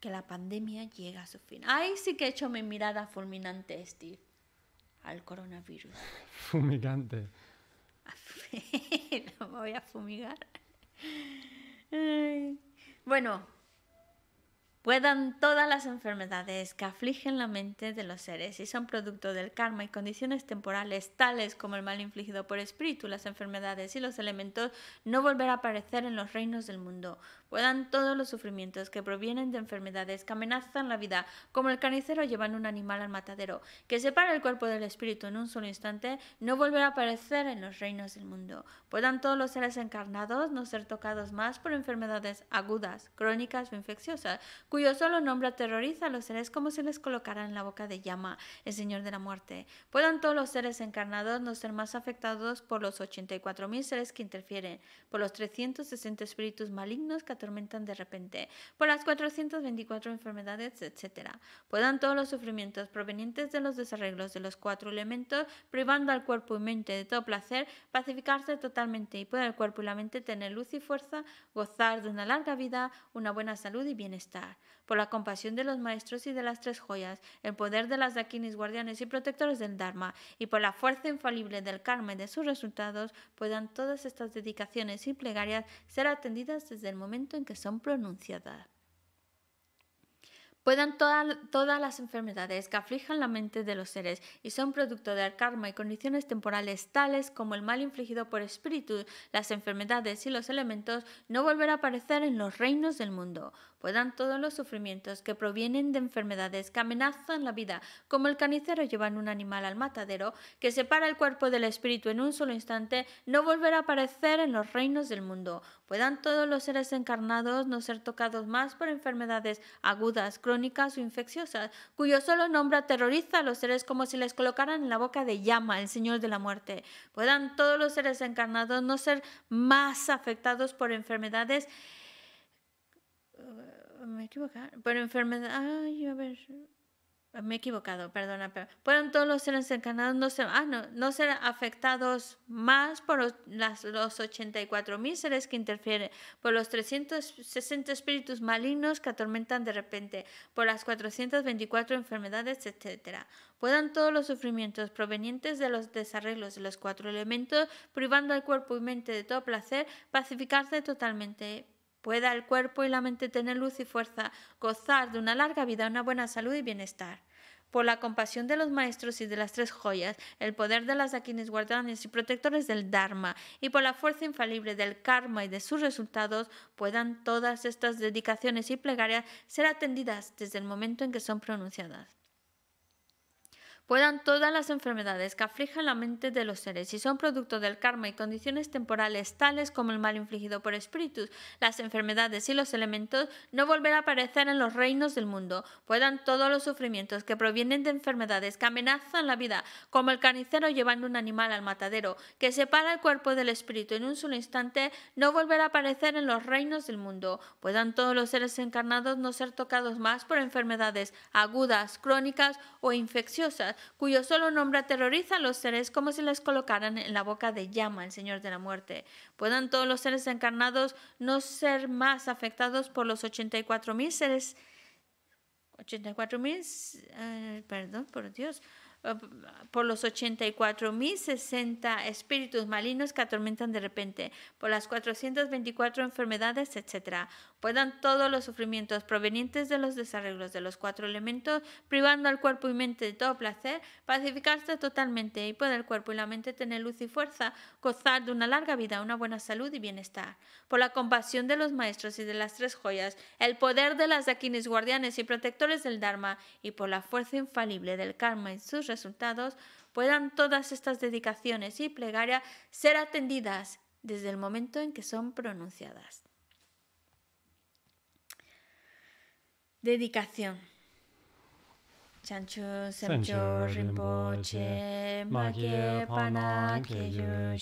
que la pandemia llegue a su fin. ¡Ay, sí que he hecho mi mirada fulminante, Steve, al coronavirus. Fumigante. no me voy a fumigar. Bueno, puedan todas las enfermedades que afligen la mente de los seres y son producto del karma y condiciones temporales tales como el mal infligido por espíritu, las enfermedades y los elementos no volver a aparecer en los reinos del mundo. Puedan todos los sufrimientos que provienen de enfermedades que amenazan la vida, como el carnicero llevan un animal al matadero, que separa el cuerpo del espíritu en un solo instante, no volver a aparecer en los reinos del mundo. Puedan todos los seres encarnados no ser tocados más por enfermedades agudas, crónicas o infecciosas, cuyo solo nombre aterroriza a los seres como si les colocara en la boca de llama el Señor de la Muerte. Puedan todos los seres encarnados no ser más afectados por los 84.000 seres que interfieren, por los 360 espíritus malignos que atormentan de repente, por las 424 enfermedades, etc. Puedan todos los sufrimientos provenientes de los desarreglos de los cuatro elementos, privando al cuerpo y mente de todo placer, pacificarse totalmente y pueda el cuerpo y la mente tener luz y fuerza, gozar de una larga vida, una buena salud y bienestar. Por la compasión de los maestros y de las tres joyas, el poder de las dakinis guardianes y protectores del Dharma, y por la fuerza infalible del karma y de sus resultados, puedan todas estas dedicaciones y plegarias ser atendidas desde el momento en que son pronunciadas puedan todas las enfermedades que aflijan la mente de los seres y son producto del karma y condiciones temporales tales como el mal infligido por espíritus, las enfermedades y los elementos no volver a aparecer en los reinos del mundo puedan todos los sufrimientos que provienen de enfermedades que amenazan la vida, como el carnicero llevan un animal al matadero, que separa el cuerpo del espíritu en un solo instante, no volver a aparecer en los reinos del mundo. Puedan todos los seres encarnados no ser tocados más por enfermedades agudas, crónicas o infecciosas, cuyo solo nombre aterroriza a los seres como si les colocaran en la boca de llama el Señor de la Muerte. Puedan todos los seres encarnados no ser más afectados por enfermedades Uh, me he equivocado. enfermedad. a ver. Me he equivocado, perdona. Puedan todos los seres encarnados no ah, ser, no, afectados más por los, las, los 84.000 seres que interfieren, por los 360 espíritus malignos que atormentan de repente, por las 424 enfermedades, etcétera? Puedan todos los sufrimientos provenientes de los desarreglos de los cuatro elementos, privando al cuerpo y mente de todo placer, pacificarse totalmente Pueda el cuerpo y la mente tener luz y fuerza, gozar de una larga vida, una buena salud y bienestar. Por la compasión de los maestros y de las tres joyas, el poder de las aquines guardianes y protectores del Dharma, y por la fuerza infalible del karma y de sus resultados, puedan todas estas dedicaciones y plegarias ser atendidas desde el momento en que son pronunciadas puedan todas las enfermedades que aflijan la mente de los seres y son producto del karma y condiciones temporales tales como el mal infligido por espíritus, las enfermedades y los elementos, no volver a aparecer en los reinos del mundo, puedan todos los sufrimientos que provienen de enfermedades que amenazan la vida, como el carnicero llevando un animal al matadero, que separa el cuerpo del espíritu en un solo instante, no volver a aparecer en los reinos del mundo, puedan todos los seres encarnados no ser tocados más por enfermedades agudas, crónicas o infecciosas, cuyo solo nombre aterroriza a los seres como si les colocaran en la boca de llama el Señor de la Muerte. Puedan todos los seres encarnados no ser más afectados por los 84.000 seres. 84.000, eh, perdón, por Dios eh, por los 84.060 espíritus malignos que atormentan de repente, por las 424 enfermedades, etc puedan todos los sufrimientos provenientes de los desarreglos de los cuatro elementos, privando al cuerpo y mente de todo placer, pacificarse totalmente y poder el cuerpo y la mente tener luz y fuerza, gozar de una larga vida, una buena salud y bienestar. Por la compasión de los maestros y de las tres joyas, el poder de las dakinis guardianes y protectores del Dharma y por la fuerza infalible del karma y sus resultados, puedan todas estas dedicaciones y plegarias ser atendidas desde el momento en que son pronunciadas. Dedicación. Chancho Semcho rimboche, Magye me vaya,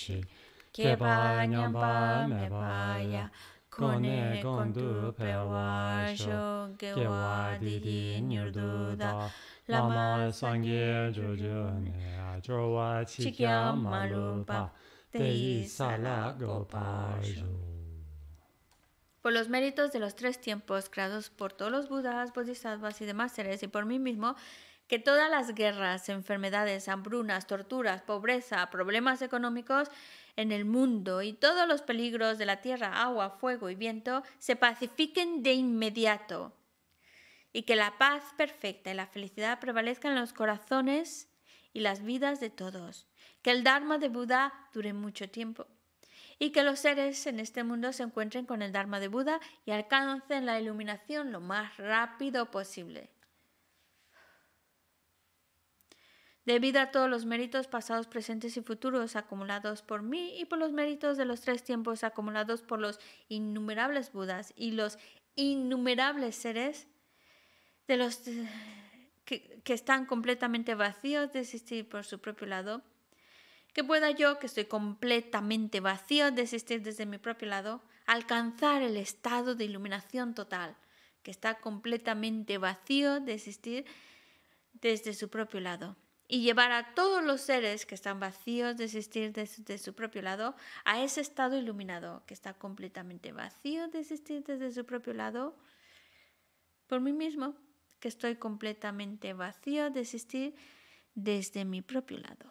Kepa e, el Mepaya, Kone Kondu Pewa Sho Gewa Didi Nirduda, Lama Sangye Jojo Nea Jorwa Chikya Malupa, Deyi Sala Gopashu por los méritos de los tres tiempos creados por todos los Budas, Bodhisattvas y demás seres y por mí mismo, que todas las guerras, enfermedades, hambrunas, torturas, pobreza, problemas económicos en el mundo y todos los peligros de la tierra, agua, fuego y viento se pacifiquen de inmediato y que la paz perfecta y la felicidad prevalezcan en los corazones y las vidas de todos. Que el Dharma de Buda dure mucho tiempo y que los seres en este mundo se encuentren con el Dharma de Buda y alcancen la iluminación lo más rápido posible. Debido a todos los méritos pasados, presentes y futuros acumulados por mí y por los méritos de los tres tiempos acumulados por los innumerables Budas y los innumerables seres de los eh, que están completamente vacíos de existir por su propio lado, que pueda yo, que estoy completamente vacío de existir desde mi propio lado, alcanzar el estado de iluminación total, que está completamente vacío de existir desde su propio lado, y llevar a todos los seres que están vacíos de existir desde, su propio lado a ese estado iluminado, que está completamente vacío de existir desde su propio lado, por mí mismo, que estoy completamente vacío de existir desde mi propio lado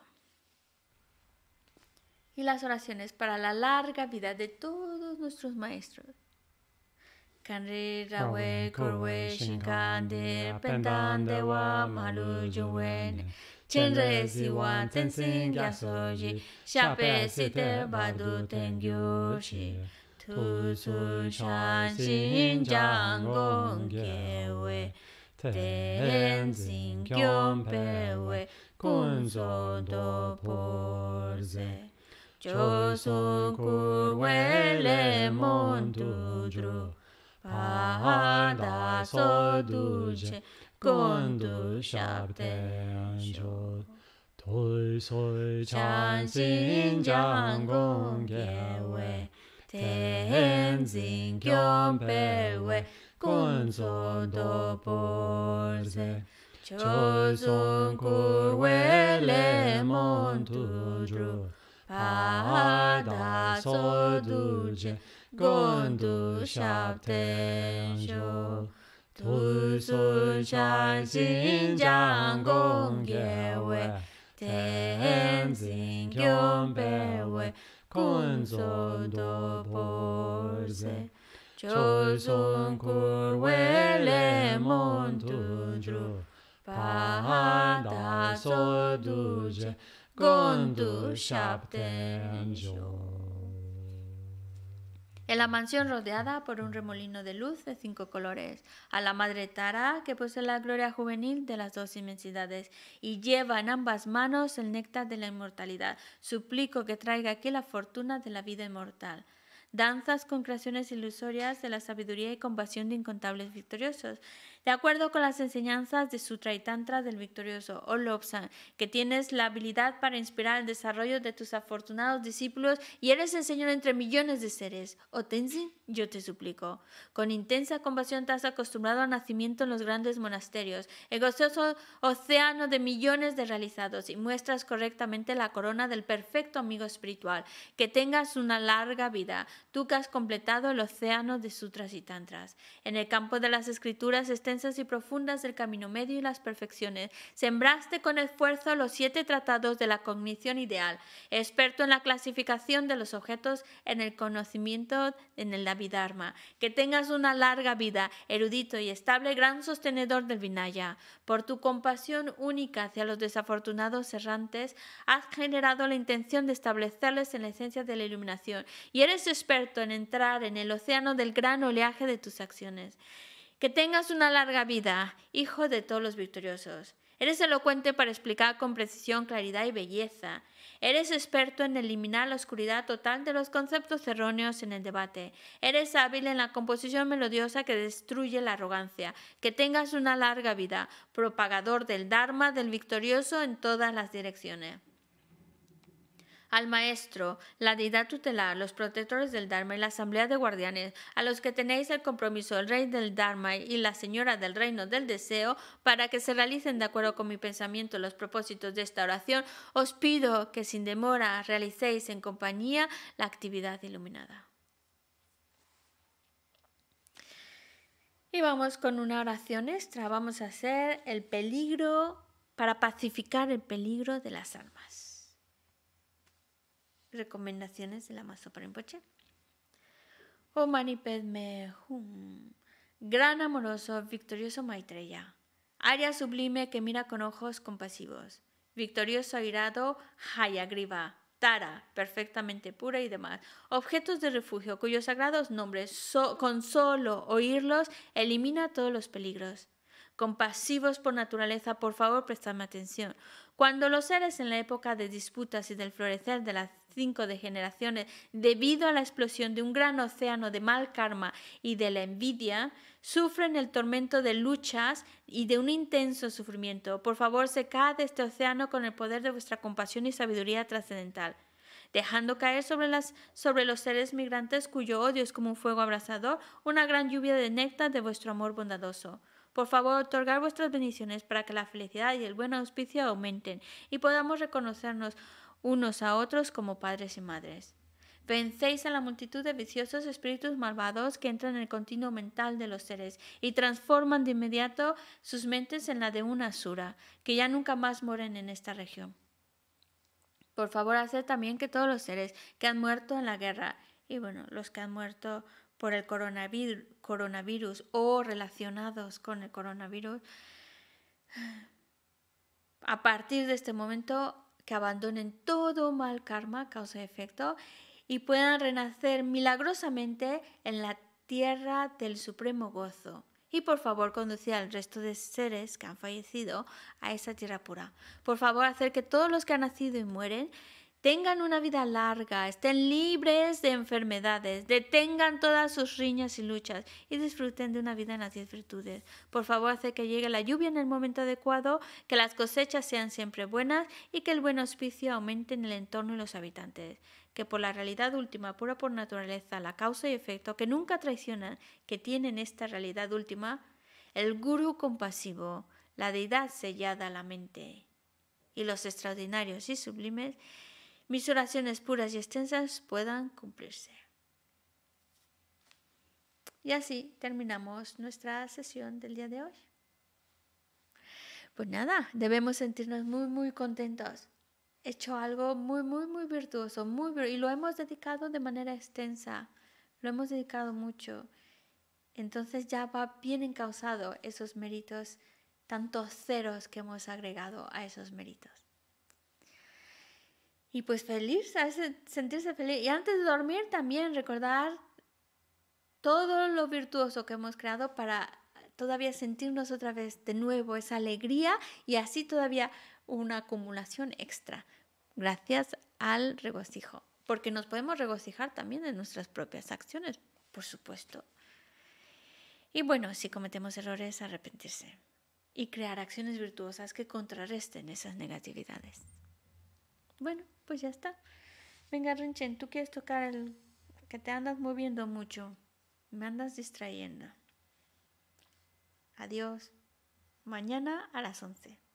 y las oraciones para la larga vida de todos nuestros maestros. Kanri Rawe Korwe de Pendan Dewa Malu Juwen Chenre Siwan Tenzin Gyasoji Shape Site Badu shi Tu Su Shan Shin Jang Gong Gewe Ten Zin Gyong Pewe Kun Zo Do Porze Jo son cuore le montudro, pada so dulce, con tu sciarte angio. Toi soi chan sin jang gong ge we, ten zin kion pe we, con so do porze. Jo Ahada so dulce, conduce Tu sul chan xin jiang gong ge wei, ten zin kyung pe we, kun zo do por ze. Cho sun kur wei le mon tu ju, pa da so dulce, En la mansión rodeada por un remolino de luz de cinco colores, a la madre Tara que posee la gloria juvenil de las dos inmensidades y lleva en ambas manos el néctar de la inmortalidad, suplico que traiga aquí la fortuna de la vida inmortal danzas con creaciones ilusorias de la sabiduría y compasión de incontables victoriosos, de acuerdo con las enseñanzas de Sutra y Tantra del victorioso Olopsa, que tienes la habilidad para inspirar el desarrollo de tus afortunados discípulos y eres el Señor entre millones de seres. O Tenzin, yo te suplico. Con intensa compasión te has acostumbrado al nacimiento en los grandes monasterios, el gozoso océano de millones de realizados y muestras correctamente la corona del perfecto amigo espiritual. Que tengas una larga vida, tú que has completado el océano de sutras y tantras. En el campo de las escrituras extensas y profundas del camino medio y las perfecciones, sembraste con esfuerzo los siete tratados de la cognición ideal, experto en la clasificación de los objetos, en el conocimiento, en el Navidharma. Que tengas una larga vida, erudito y estable, gran sostenedor del Vinaya. Por tu compasión única hacia los desafortunados errantes, has generado la intención de establecerles en la esencia de la iluminación y eres experto en entrar en el océano del gran oleaje de tus acciones. Que tengas una larga vida, hijo de todos los victoriosos. Eres elocuente para explicar con precisión, claridad y belleza. Eres experto en eliminar la oscuridad total de los conceptos erróneos en el debate. Eres hábil en la composición melodiosa que destruye la arrogancia. Que tengas una larga vida, propagador del Dharma del victorioso en todas las direcciones al maestro, la deidad tutelar, los protectores del Dharma y la asamblea de guardianes, a los que tenéis el compromiso el rey del Dharma y la señora del reino del deseo, para que se realicen de acuerdo con mi pensamiento los propósitos de esta oración, os pido que sin demora realicéis en compañía la actividad iluminada. Y vamos con una oración extra. Vamos a hacer el peligro para pacificar el peligro de las almas recomendaciones de la Mazo Parimpoche. O oh, manipedme Hum, gran amoroso, victorioso Maitreya, área sublime que mira con ojos compasivos, victorioso airado griva, Tara, perfectamente pura y demás, objetos de refugio cuyos sagrados nombres, con solo oírlos, elimina todos los peligros. Compasivos por naturaleza, por favor, prestadme atención. Cuando los seres en la época de disputas y del florecer de la de generaciones debido a la explosión de un gran océano de mal karma y de la envidia, sufren el tormento de luchas y de un intenso sufrimiento. Por favor, secad este océano con el poder de vuestra compasión y sabiduría trascendental dejando caer sobre, las, sobre los seres migrantes cuyo odio es como un fuego abrasador, una gran lluvia de néctar de vuestro amor bondadoso. Por favor, otorgar vuestras bendiciones para que la felicidad y el buen auspicio aumenten y podamos reconocernos unos a otros como padres y madres. Vencéis a la multitud de viciosos espíritus malvados que entran en el continuo mental de los seres y transforman de inmediato sus mentes en la de una asura, que ya nunca más moren en esta región. Por favor, haced también que todos los seres que han muerto en la guerra, y bueno, los que han muerto por el coronavirus o relacionados con el coronavirus, a partir de este momento que abandonen todo mal karma, causa y efecto, y puedan renacer milagrosamente en la tierra del supremo gozo. Y por favor, conducir al resto de seres que han fallecido a esa tierra pura. Por favor, hacer que todos los que han nacido y mueren tengan una vida larga, estén libres de enfermedades, detengan todas sus riñas y luchas y disfruten de una vida en las diez virtudes. Por favor, hace que llegue la lluvia en el momento adecuado, que las cosechas sean siempre buenas y que el buen auspicio aumente en el entorno y los habitantes. Que por la realidad última, pura por naturaleza, la causa y efecto, que nunca traicionan, que tienen esta realidad última, el guru compasivo, la deidad sellada a la mente y los extraordinarios y sublimes, mis oraciones puras y extensas puedan cumplirse. Y así terminamos nuestra sesión del día de hoy. Pues nada, debemos sentirnos muy, muy contentos. He hecho algo muy, muy, muy virtuoso, muy y lo hemos dedicado de manera extensa, lo hemos dedicado mucho. Entonces ya va bien encauzado esos méritos, tantos ceros que hemos agregado a esos méritos. Y pues feliz, sentirse feliz. Y antes de dormir también recordar todo lo virtuoso que hemos creado para todavía sentirnos otra vez de nuevo esa alegría y así todavía una acumulación extra, gracias al regocijo, porque nos podemos regocijar también de nuestras propias acciones, por supuesto. Y bueno, si cometemos errores, arrepentirse y crear acciones virtuosas que contrarresten esas negatividades. Bueno, pues ya está. Venga, Rinchen, tú quieres tocar el... que te andas moviendo mucho. Me andas distrayendo. Adiós. Mañana a las 11.